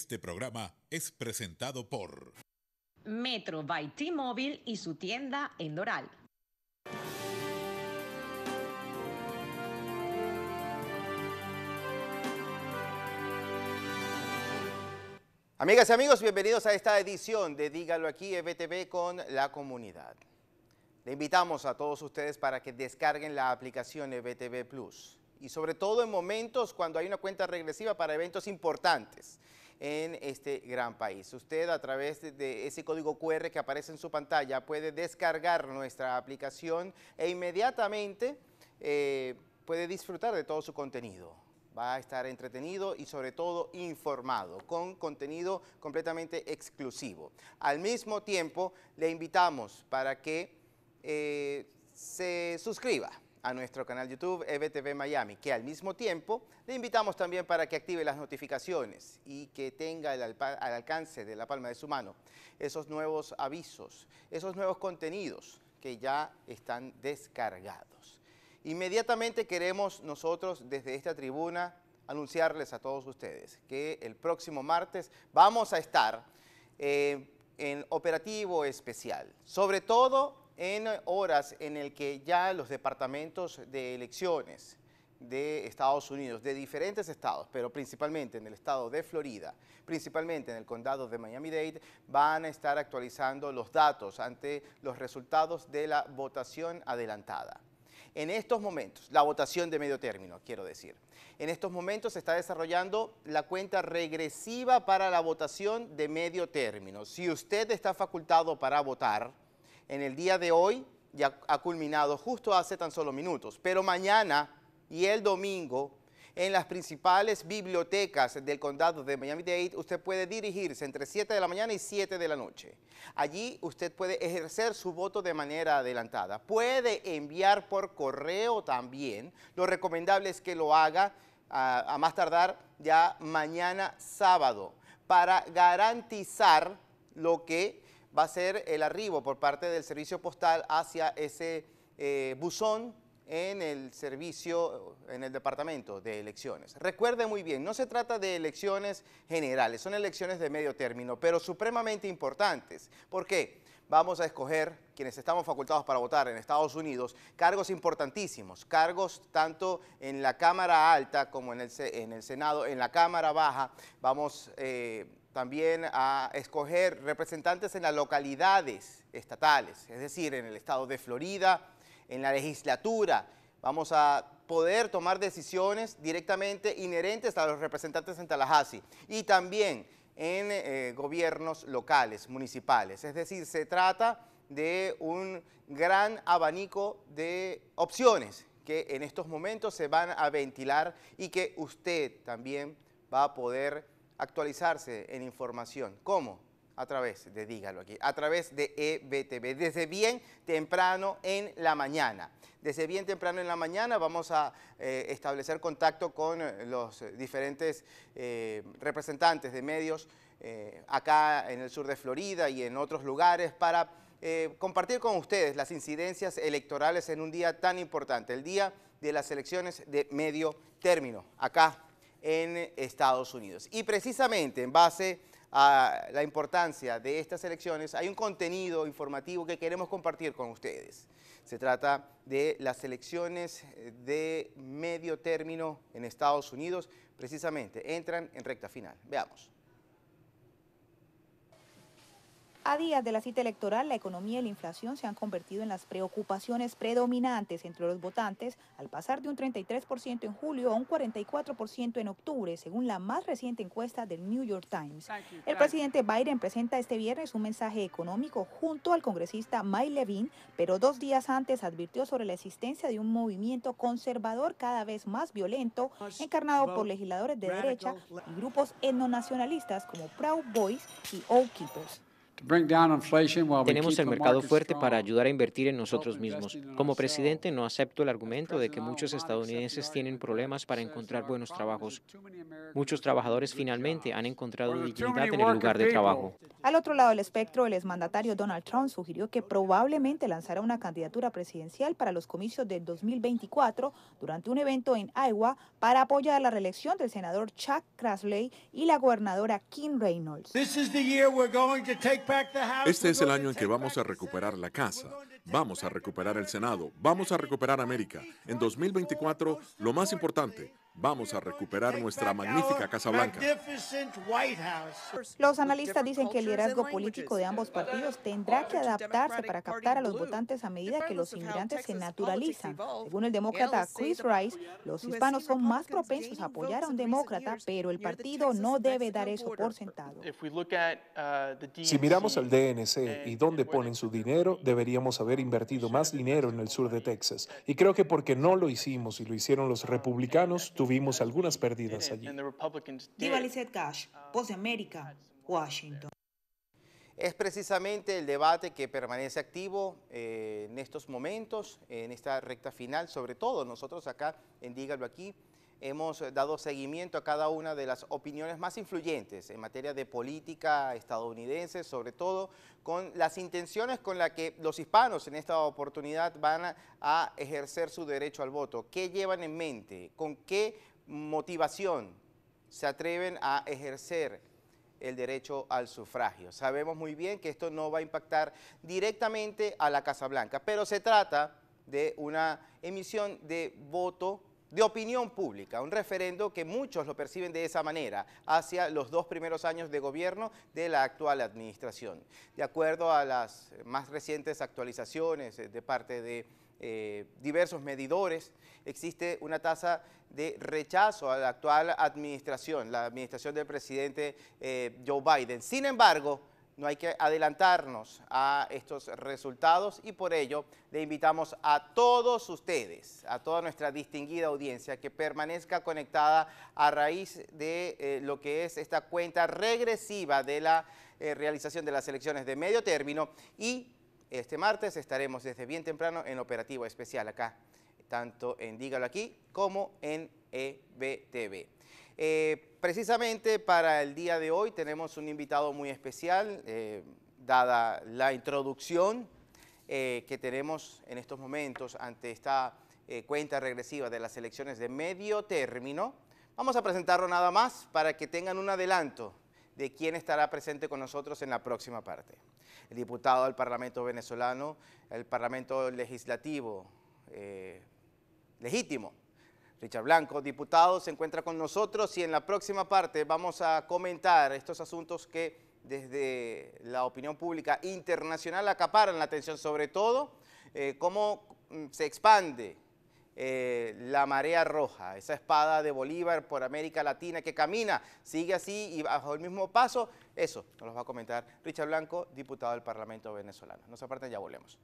Este programa es presentado por Metro by T-Mobile y su tienda en Doral. Amigas y amigos, bienvenidos a esta edición de Dígalo aquí, EBTV con la comunidad. Le invitamos a todos ustedes para que descarguen la aplicación EBTV Plus y sobre todo en momentos cuando hay una cuenta regresiva para eventos importantes en este gran país. Usted a través de ese código QR que aparece en su pantalla puede descargar nuestra aplicación e inmediatamente eh, puede disfrutar de todo su contenido va a estar entretenido y sobre todo informado, con contenido completamente exclusivo. Al mismo tiempo, le invitamos para que eh, se suscriba a nuestro canal YouTube EBTV Miami, que al mismo tiempo le invitamos también para que active las notificaciones y que tenga al, alcance de la palma de su mano esos nuevos avisos, esos nuevos contenidos que ya están descargados. Inmediatamente queremos nosotros desde esta tribuna anunciarles a todos ustedes que el próximo martes vamos a estar eh, en operativo especial, sobre todo en horas en el que ya los departamentos de elecciones de Estados Unidos, de diferentes estados, pero principalmente en el estado de Florida, principalmente en el condado de Miami-Dade, van a estar actualizando los datos ante los resultados de la votación adelantada. En estos momentos, la votación de medio término, quiero decir, en estos momentos se está desarrollando la cuenta regresiva para la votación de medio término. Si usted está facultado para votar, en el día de hoy ya ha culminado justo hace tan solo minutos, pero mañana y el domingo en las principales bibliotecas del condado de Miami-Dade, usted puede dirigirse entre 7 de la mañana y 7 de la noche. Allí usted puede ejercer su voto de manera adelantada. Puede enviar por correo también. Lo recomendable es que lo haga a, ah, a más tardar ya mañana sábado para garantizar lo que va a ser el arribo por parte del servicio postal hacia ese eh, buzón en el servicio, en el departamento de elecciones. Recuerde muy bien, no se trata de elecciones generales, son elecciones de medio término, pero supremamente importantes. ¿Por qué? vamos a escoger, quienes estamos facultados para votar en Estados Unidos, cargos importantísimos, cargos tanto en la Cámara Alta como en el, en el Senado, en la Cámara Baja, vamos... Eh, también a escoger representantes en las localidades estatales, es decir, en el estado de Florida, en la legislatura. Vamos a poder tomar decisiones directamente inherentes a los representantes en Tallahassee y también en eh, gobiernos locales, municipales. Es decir, se trata de un gran abanico de opciones que en estos momentos se van a ventilar y que usted también va a poder actualizarse en información. ¿Cómo? A través de, dígalo aquí, a través de EBTV, desde bien temprano en la mañana. Desde bien temprano en la mañana vamos a eh, establecer contacto con eh, los diferentes eh, representantes de medios acá en el sur de Florida y en otros lugares para compartir con ustedes las incidencias electorales en un día tan importante, el día de las elecciones de medio término, acá en Estados Unidos. Y precisamente en base a la importancia de estas elecciones, hay un contenido informativo que queremos compartir con ustedes. Se trata de las elecciones de medio término en Estados Unidos, precisamente entran en recta final. Veamos. A días de la cita electoral, la economía y la inflación se han convertido en las preocupaciones predominantes entre los votantes, al pasar de un 33% en julio a un 44% en octubre, según la más reciente encuesta del New York Times. El presidente Biden presenta este viernes un mensaje económico junto al congresista Mike Levin, pero dos días antes advirtió sobre la existencia de un movimiento conservador cada vez más violento, encarnado por legisladores de derecha y grupos etnonacionalistas como Proud Boys y Old Keepers. Tenemos el mercado fuerte para ayudar a invertir en nosotros mismos. Como presidente no acepto el argumento de que uh, muchos estadounidenses tienen problemas para encontrar uh, buenos trabajos. Muchos trabajadores finalmente han encontrado dignidad en el lugar de trabajo. Al otro lado del espectro, el exmandatario Donald Trump sugirió que probablemente lanzará una candidatura presidencial para los comicios del 2024 durante un evento en Iowa para apoyar la reelección del senador Chuck Grassley y la gobernadora Kim Reynolds. Este es el año en que vamos a recuperar la casa. Vamos a recuperar el Senado, vamos a recuperar América. En 2024, lo más importante, Vamos a recuperar nuestra magnífica Casa Blanca. Los analistas dicen que el liderazgo político de ambos partidos tendrá que adaptarse para captar a los votantes a medida que los inmigrantes se naturalizan. Según el demócrata Chris Rice, los hispanos son más propensos a apoyar a un demócrata, pero el partido no debe dar eso por sentado. Uh, si miramos al DNC y dónde ponen su dinero, deberíamos saber haber invertido más dinero en el sur de Texas. Y creo que porque no lo hicimos y lo hicieron los republicanos, tuvimos algunas pérdidas allí. Diva Lizette Cash, Voz América, Washington. Es precisamente el debate que permanece activo eh, en estos momentos, en esta recta final, sobre todo nosotros acá en Dígalo Aquí, hemos eh, dado seguimiento a cada una de las opiniones más influyentes en materia de política estadounidense, sobre todo con las intenciones con las que los hispanos en esta oportunidad van a, ejercer su derecho al voto. ¿Qué llevan en mente? ¿Con qué motivación se atreven a ejercer el derecho al sufragio. Sabemos muy bien que esto no va a impactar directamente a la Casa Blanca, pero se trata de una emisión de voto de opinión pública, un referendo que muchos lo perciben de esa manera hacia los dos primeros años de gobierno de la actual administración. De acuerdo a las más recientes actualizaciones eh, de parte de eh, diversos medidores, existe una tasa de rechazo a la actual administración, la administración del presidente eh, Joe Biden. Sin embargo, no hay que adelantarnos a estos resultados y por ello le invitamos a todos ustedes, a toda nuestra distinguida audiencia que permanezca conectada a raíz de eh, lo que es esta cuenta regresiva de la eh, realización de las elecciones de medio término y este martes estaremos desde bien temprano en operativo especial acá tanto en Dígalo Aquí como en EBTV. Eh, precisamente para el día de hoy tenemos un invitado muy especial, eh, dada la introducción eh, que tenemos en estos momentos ante esta cuenta regresiva de las elecciones de medio término. Vamos a presentarlo nada más para que tengan un adelanto de quién estará presente con nosotros en la próxima parte. El diputado del Parlamento venezolano, el Parlamento Legislativo, legítimo. Richard Blanco, diputado, se encuentra con nosotros y en la próxima parte vamos a comentar estos asuntos que desde la opinión pública internacional acaparan la atención, sobre todo eh, cómo mm, se expande eh, la marea roja, esa espada de Bolívar por América Latina que camina, sigue así y bajo el mismo paso, eso nos lo va a comentar Richard Blanco, diputado del Parlamento venezolano. No se aparten, ya volvemos.